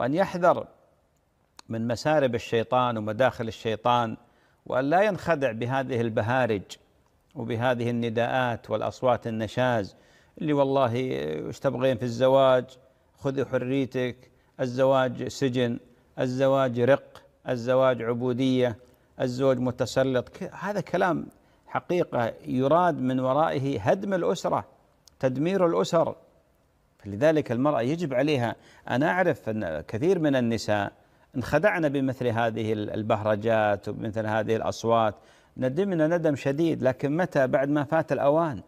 وأن يحذر من مسارب الشيطان ومداخل الشيطان وأن لا ينخدع بهذه البهارج وبهذه النداءات والأصوات النشاز اللي والله وش تبغين في الزواج خذي حريتك الزواج سجن الزواج رق الزواج عبودية الزوج متسلط هذا كلام حقيقة يراد من ورائه هدم الأسرة تدمير الأسر فلذلك المرأة يجب عليها أنا أعرف أن كثير من النساء انخدعنا بمثل هذه البهرجات ومثل هذه الأصوات ندمنا ندم شديد لكن متى بعد ما فات الأوان